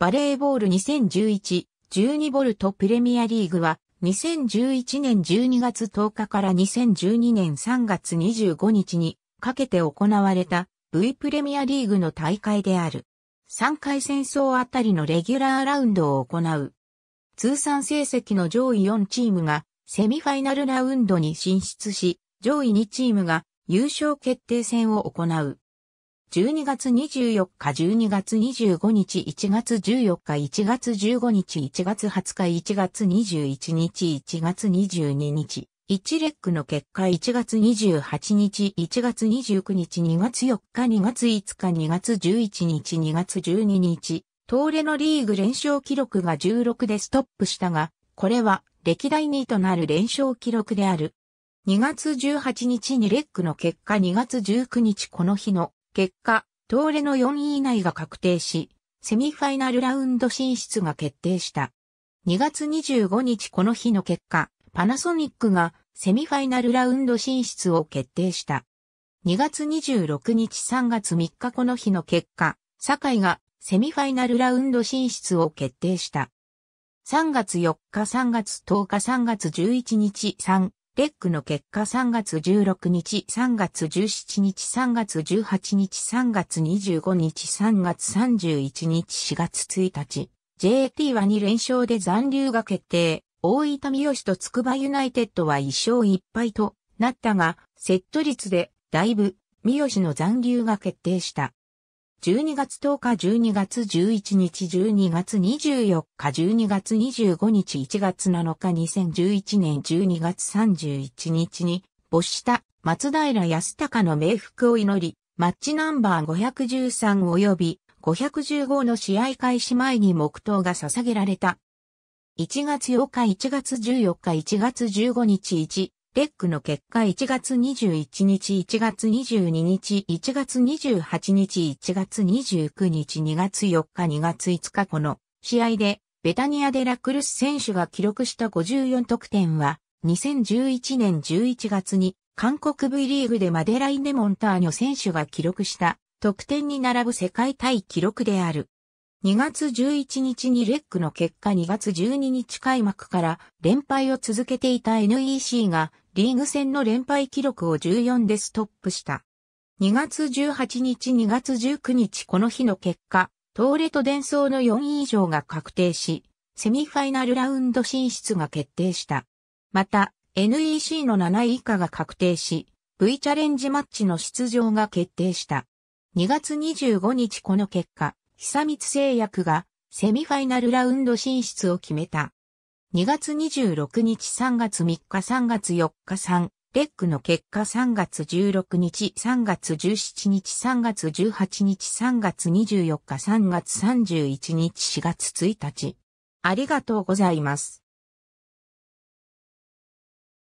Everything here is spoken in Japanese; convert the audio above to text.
バレーボール2011、12ボルトプレミアリーグは、2011年12月10日から2012年3月25日にかけて行われた V プレミアリーグの大会である。3回戦争あたりのレギュラーラウンドを行う。通算成績の上位4チームがセミファイナルラウンドに進出し、上位2チームが優勝決定戦を行う。12月24日、12月25日、1月14日、1月15日、1月20日、1月21日、1月22日、1レックの結果1月28日、1月29日、2月4日、2月5日、2月11日、2月12日、東レのリーグ連勝記録が16でストップしたが、これは歴代2位となる連勝記録である。2月18日にレックの結果2月19日この日の結果、東レの4位以内が確定し、セミファイナルラウンド進出が決定した。2月25日この日の結果、パナソニックがセミファイナルラウンド進出を決定した。2月26日3月3日この日の結果、堺がセミファイナルラウンド進出を決定した。3月4日3月10日3月11日3レックの結果3月16日、3月17日、3月18日、3月25日、3月31日、4月1日、JT は2連勝で残留が決定。大分三好と筑波ユナイテッドは1勝1敗となったが、セット率でだいぶ三好の残留が決定した。12月10日、12月11日、12月24日、12月25日、1月7日、2011年12月31日に、没した松平康隆の冥福を祈り、マッチナンバー513及び515の試合開始前に黙祷が捧げられた。1月8日、1月14日、1月15日、1レックの結果1月21日、1月22日、1月28日、1月29日、2月4日、2月5日この試合でベタニアでラクルス選手が記録した54得点は2011年11月に韓国 V リーグでマデライネ・モンターニョ選手が記録した得点に並ぶ世界対記録である。2月11日にレックの結果2月12日開幕から連敗を続けていた NEC がリーグ戦の連敗記録を14でストップした。2月18日2月19日この日の結果、東レと伝送の4位以上が確定し、セミファイナルラウンド進出が決定した。また、NEC の7位以下が確定し、V チャレンジマッチの出場が決定した。2月25日この結果、久光製薬がセミファイナルラウンド進出を決めた。2月26日3月3日3月4日3レックの結果3月16日3月17日3月18日3月24日3月31日4月1日ありがとうございます。